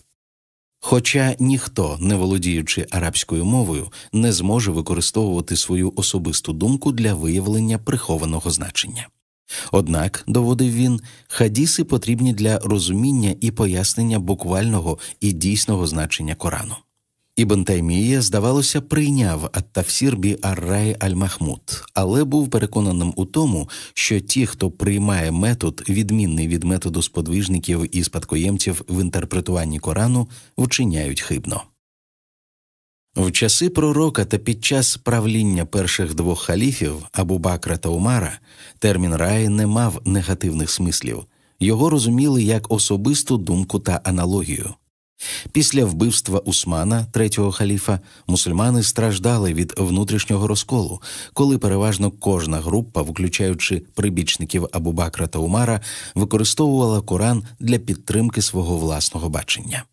Хоча ніхто, не володіючи арабською мовою, не зможе використовувати свою особисту думку для виявлення прихованого значення. Однак, доводив він, хадіси потрібні для розуміння і пояснення буквального і дійсного значення Корану. Ібн Таймія, здавалося, прийняв ат-Тафсір бі Ар-Рай Аль-Махмуд, але був переконаним у тому, що ті, хто приймає метод, відмінний від методу сподвижників і спадкоємців в інтерпретуванні Корану, вчиняють хибно. В часи пророка та під час правління перших двох халіфів Абу Бакра та Умара термін рай не мав негативних смислів, його розуміли як особисту думку та аналогію. Після вбивства Усмана, третього халіфа, мусульмани страждали від внутрішнього розколу, коли переважно кожна група, включаючи прибічників Абу Бакра та Умара, використовувала Коран для підтримки свого власного бачення.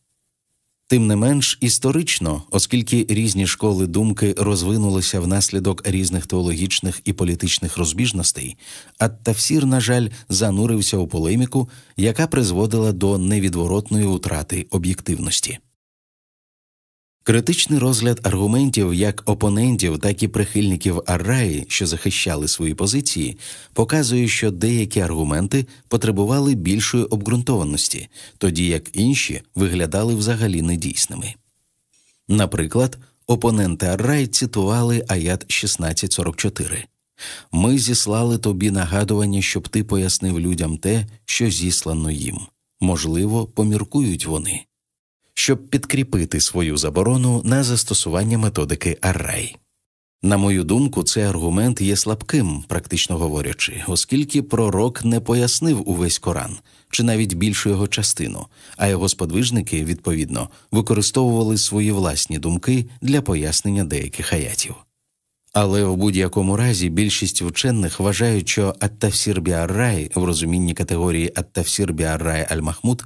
Тим не менш історично, оскільки різні школи думки розвинулися внаслідок різних теологічних і політичних розбіжностей, Ат-Тавсір, на жаль, занурився у полеміку, яка призводила до невідворотної втрати об'єктивності. Критичний розгляд аргументів як опонентів, так і прихильників Араї, що захищали свої позиції, показує, що деякі аргументи потребували більшої обґрунтованості, тоді як інші виглядали взагалі недійсними. Наприклад, опоненти Арай цитували аят 1644 Ми зіслали тобі нагадування, щоб ти пояснив людям те, що зіслано їм. Можливо, поміркують вони щоб підкріпити свою заборону на застосування методики Аррей. На мою думку, цей аргумент є слабким, практично говорячи, оскільки пророк не пояснив увесь Коран чи навіть більшу його частину, а його сподвижники, відповідно, використовували свої власні думки для пояснення деяких аятів. Але в будь-якому разі більшість вчених вважають, що аттафсір біаррай в розумінні категорії аттафсір біаррай аль-Махмуд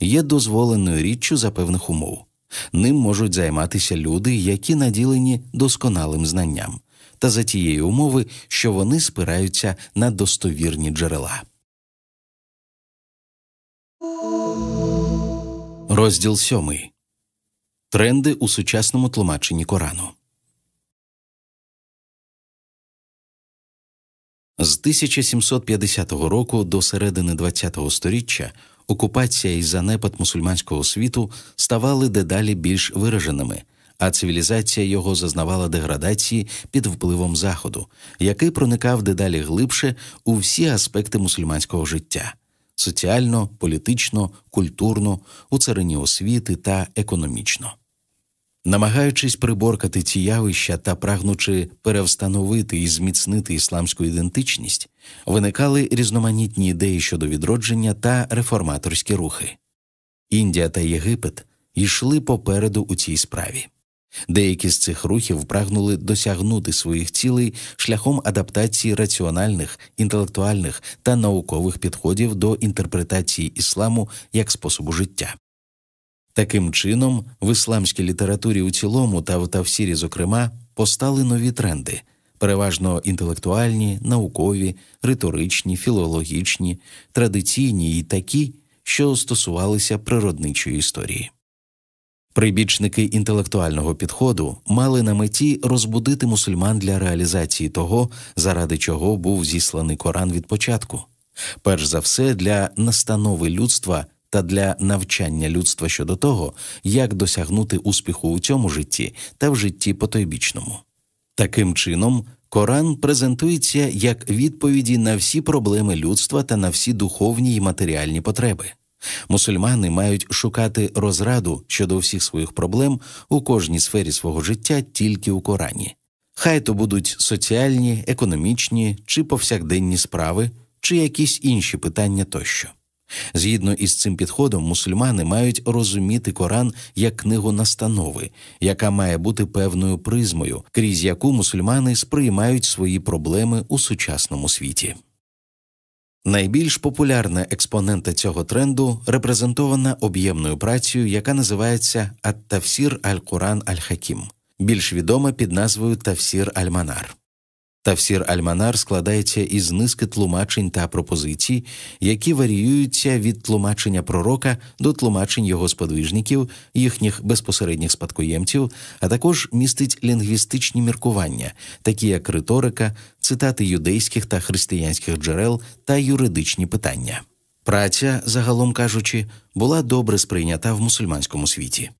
є дозволеною річчю за певних умов. Ним можуть займатися люди, які наділені досконалим знанням, та за тієї умови, що вони спираються на достовірні джерела. Розділ сьомий Тренди у сучасному тлумаченні Корану. З 1750 року до середини ХХ століття окупація і занепад мусульманського світу ставали дедалі більш вираженими, а цивілізація його зазнавала деградації під впливом Заходу, який проникав дедалі глибше у всі аспекти мусульманського життя соціально, політично, культурно, у царині освіти та економічно намагаючись приборкати ці явища та прагнучи перевстановити і зміцнити ісламську ідентичність, виникали різноманітні ідеї щодо відродження та реформаторські рухи. Індія та Єгипет йшли попереду у цій справі. Деякі з цих рухів прагнули досягнути своїх цілей шляхом адаптації раціональних, інтелектуальних та наукових підходів до інтерпретації ісламу як способу життя. Таким чином, в ісламській літературі у цілому та в Тавсірі, зокрема, постали нові тренди, переважно інтелектуальні, наукові, риторичні, філологічні, традиційні і такі, що стосувалися природничої історії. Прибічники інтелектуального підходу мали на меті розбудити мусульман для реалізації того, заради чого був зісланий Коран від початку, перш за все для настанови людства та для навчання людства щодо того, як досягнути успіху у цьому житті та в житті потойбічному. Таким чином, Коран презентується як відповіді на всі проблеми людства та на всі духовні і матеріальні потреби. Мусульмани мають шукати розраду щодо всіх своїх проблем у кожній сфері свого життя тільки у Корані. Хай то будуть соціальні, економічні чи повсякденні справи, чи якісь інші питання тощо. Згідно із цим підходом, мусульмани мають розуміти Коран як книгу настанови, яка має бути певною призмою, крізь яку мусульмани сприймають свої проблеми у сучасному світі. Найбільш популярна експонента цього тренду репрезентована об'ємною працею, яка називається ат тафсір аль-Куран аль-Хакім, більш відома під назвою Тавсір аль-Манар. Тавсір Альманар складається із низки тлумачень та пропозицій, які варіюються від тлумачення пророка до тлумачень його сподвижників, їхніх безпосередніх спадкоємців, а також містить лінгвістичні міркування, такі як риторика, цитати юдейських та християнських джерел та юридичні питання. Праця, загалом кажучи, була добре сприйнята в мусульманському світі.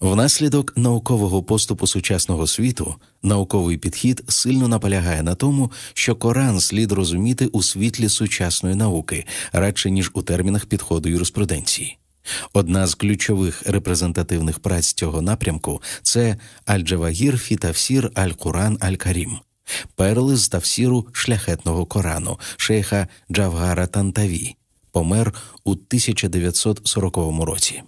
Внаслідок наукового поступу сучасного світу науковий підхід сильно наполягає на тому, що Коран слід розуміти у світлі сучасної науки радше ніж у термінах підходу юриспруденції. Одна з ключових репрезентативних праць цього напрямку це Аль-Джавагір Фітавсір Аль-Куран Аль-Карім, перли з тавсіру шляхетного Корану, шейха Джавгара Тантаві, помер у 1940 році.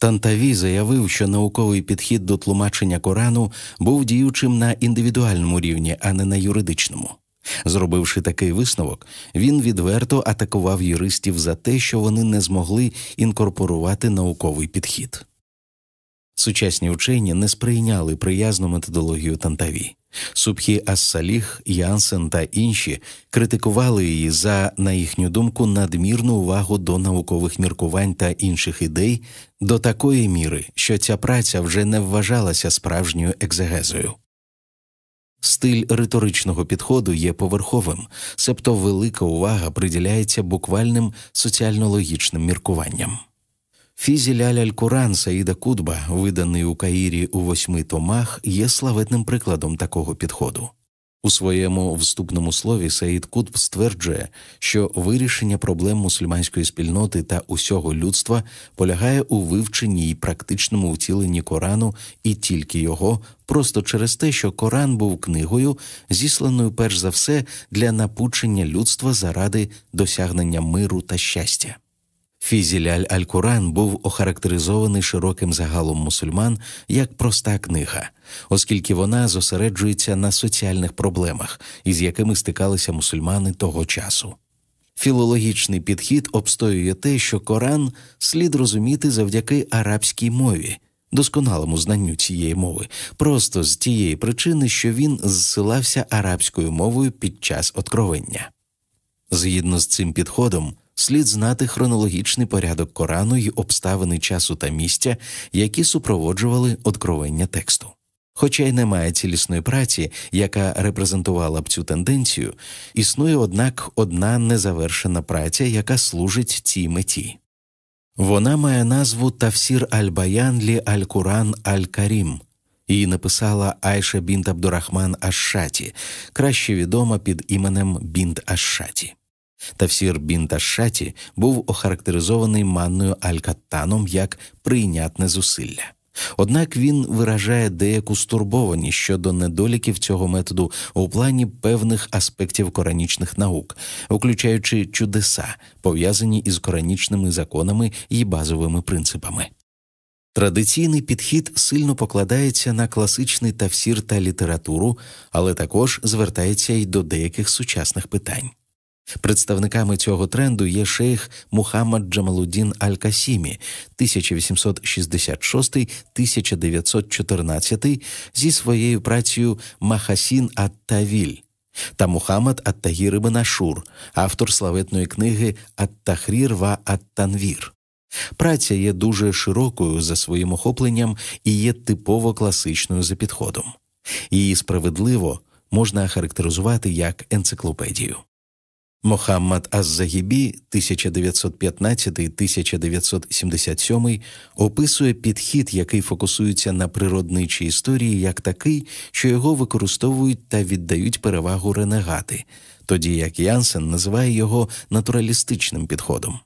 Тантаві заявив, що науковий підхід до тлумачення Корану був діючим на індивідуальному рівні, а не на юридичному. Зробивши такий висновок, він відверто атакував юристів за те, що вони не змогли інкорпорувати науковий підхід. Сучасні вчені не сприйняли приязну методологію Тантаві. Субхі Ассаліх, Янсен та інші критикували її за, на їхню думку, надмірну увагу до наукових міркувань та інших ідей до такої міри, що ця праця вже не вважалася справжньою екзегезою. Стиль риторичного підходу є поверховим, себто велика увага приділяється буквальним соціально логічним міркуванням. Фізіляля Аль-Куран Саїда Кудба, виданий у Каїрі у восьми томах, є славетним прикладом такого підходу. У своєму вступному слові Саїд Кутб стверджує, що вирішення проблем мусульманської спільноти та усього людства полягає у вивченні і практичному втіленні Корану і тільки його, просто через те, що Коран був книгою, зісланою перш за все для напучення людства заради досягнення миру та щастя. Фізіляль Аль-Куран був охарактеризований широким загалом мусульман як проста книга, оскільки вона зосереджується на соціальних проблемах, із якими стикалися мусульмани того часу. Філологічний підхід обстоює те, що Коран слід розуміти завдяки арабській мові, досконалому знанню цієї мови, просто з тієї причини, що він зсилався арабською мовою під час откровення. Згідно з цим підходом, слід знати хронологічний порядок Корану й обставини часу та місця, які супроводжували одкровення тексту. Хоча й немає цілісної праці, яка репрезентувала б цю тенденцію, існує, однак, одна незавершена праця, яка служить цій меті. Вона має назву Тавсір аль-Баянлі Аль-Куран Аль-Карім. Її написала Айша Бінт Абдурахман Ашшаті, краще відома під іменем Бінт Ашшаті. Тафсір Бін Шаті був охарактеризований манною Аль-Каттаном як прийнятне зусилля. Однак він виражає деяку стурбованість щодо недоліків цього методу у плані певних аспектів коранічних наук, включаючи чудеса, пов'язані із коранічними законами і базовими принципами. Традиційний підхід сильно покладається на класичний тафсір та літературу, але також звертається й до деяких сучасних питань. Представниками цього тренду є шейх Мухаммад Джамалудін Аль-Касімі 1866-1914 зі своєю працею Махасін Ат-Тавіль та Мухаммад Ат-Тагір ібн Ашур, автор славетної книги Ат-Тахрір ва Ат-Танвір. Праця є дуже широкою за своїм охопленням і є типово класичною за підходом. Її справедливо можна характеризувати як енциклопедію. Мохаммад Аз-Загібі, 1915-1977, описує підхід, який фокусується на природничій історії, як такий, що його використовують та віддають перевагу ренегати, тоді як Янсен називає його натуралістичним підходом.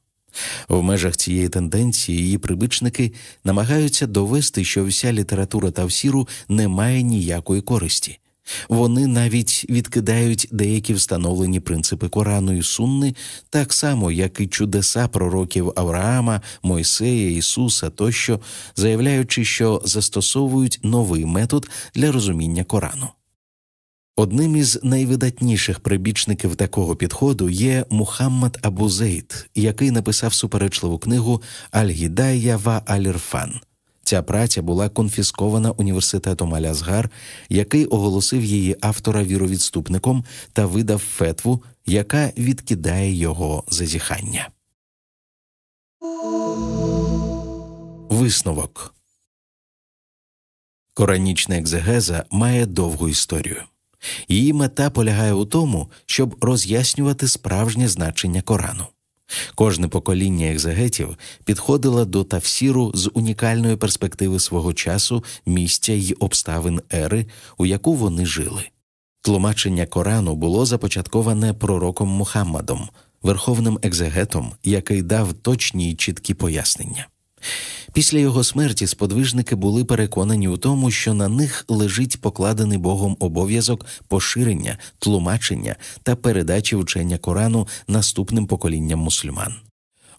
В межах цієї тенденції її прибичники намагаються довести, що вся література Тавсіру не має ніякої користі. Вони навіть відкидають деякі встановлені принципи Корану і Сунни, так само як і чудеса пророків Авраама, Мойсея, Ісуса тощо, заявляючи, що застосовують новий метод для розуміння Корану. Одним із найвидатніших прибічників такого підходу є Мухаммад Абузейд, який написав суперечливу книгу Аль-Гідайя ва Аль-Ірфан. Ця праця була конфіскована університетом Алязгар, який оголосив її автора віровідступником та видав фетву, яка відкидає його зазіхання. Висновок Коранічна екзегеза має довгу історію. Її мета полягає у тому, щоб роз'яснювати справжнє значення Корану. Кожне покоління екзегетів підходило до Тавсіру з унікальної перспективи свого часу, місця й обставин ери, у яку вони жили. Тлумачення Корану було започатковане пророком Мухаммадом, верховним екзегетом, який дав точні й чіткі пояснення. Після його смерті сподвижники були переконані у тому, що на них лежить покладений Богом обов'язок поширення, тлумачення та передачі вчення Корану наступним поколінням мусульман.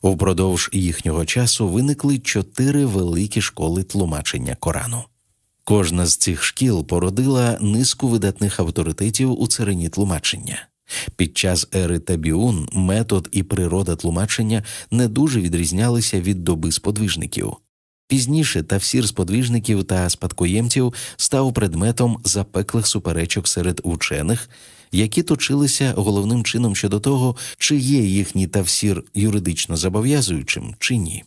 Впродовж їхнього часу виникли чотири великі школи тлумачення Корану. Кожна з цих шкіл породила низку видатних авторитетів у царині тлумачення. Під час ери табіун метод і природа тлумачення не дуже відрізнялися від доби сподвижників. Пізніше тавсір сподвижників та спадкоємців став предметом запеклих суперечок серед учених, які точилися головним чином щодо того, чи є їхній тавсір юридично зобов'язуючим чи ні.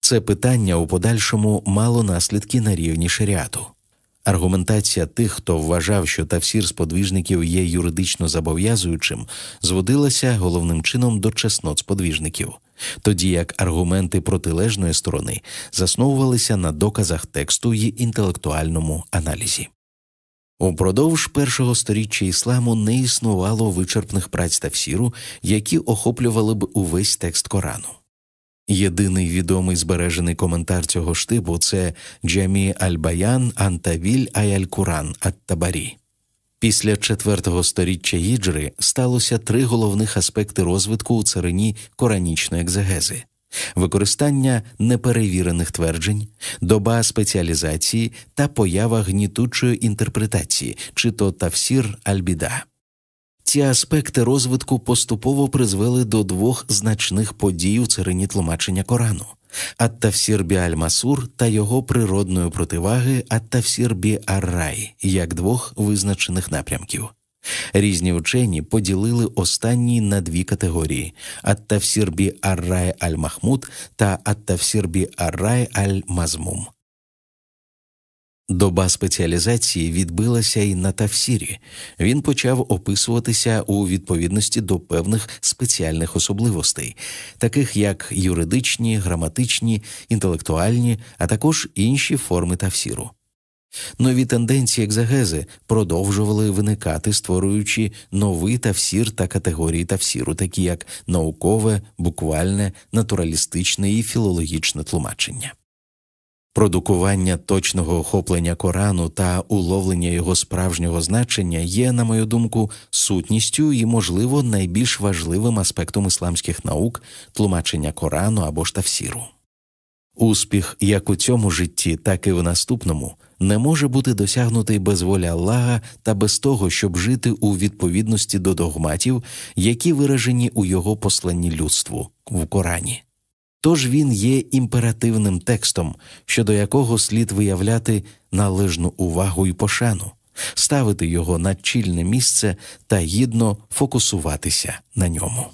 Це питання у подальшому мало наслідки на рівні шаріату. Аргументація тих, хто вважав, що тафсір сподвіжників є юридично зобов'язуючим, зводилася головним чином до чеснот сподвіжників, тоді як аргументи протилежної сторони засновувалися на доказах тексту і інтелектуальному аналізі. Упродовж першого сторіччя ісламу не існувало вичерпних праць тафсіру, які охоплювали б увесь текст Корану. Єдиний відомий збережений коментар цього штибу це Джамі Аль-Баян Антавіль Аяль-Куран Ат-Табарі. Після IV століття їджри сталося три головних аспекти розвитку у царині коранічної екзегези. Використання неперевірених тверджень, доба спеціалізації та поява гнітучої інтерпретації, чи то тафсір Біда. Ці аспекти розвитку поступово призвели до двох значних подій у царині тлумачення Корану Аттавсір бі Аль-Масур та його природної противаги Аттавсір бі Аррай, як двох визначених напрямків. Різні учені поділили останні на дві категорії: Аттавсір Аррай аль-Махмуд та Аттавсір Аррай аль-Мазмум. Доба спеціалізації відбилася і на тафсірі. Він почав описуватися у відповідності до певних спеціальних особливостей, таких як юридичні, граматичні, інтелектуальні, а також інші форми Тавсіру. Нові тенденції екзегези продовжували виникати, створюючи новий тавсір та категорії тавсіру, такі як наукове, буквальне, натуралістичне і філологічне тлумачення. Продукування точного охоплення Корану та уловлення його справжнього значення є, на мою думку, сутністю і, можливо, найбільш важливим аспектом ісламських наук тлумачення Корану або ж тафсіру. Успіх як у цьому житті, так і в наступному не може бути досягнутий без волі Аллаха та без того, щоб жити у відповідності до догматів, які виражені у його посланні людству в Корані тож він є імперативним текстом, щодо якого слід виявляти належну увагу і пошану, ставити його на чільне місце та гідно фокусуватися на ньому.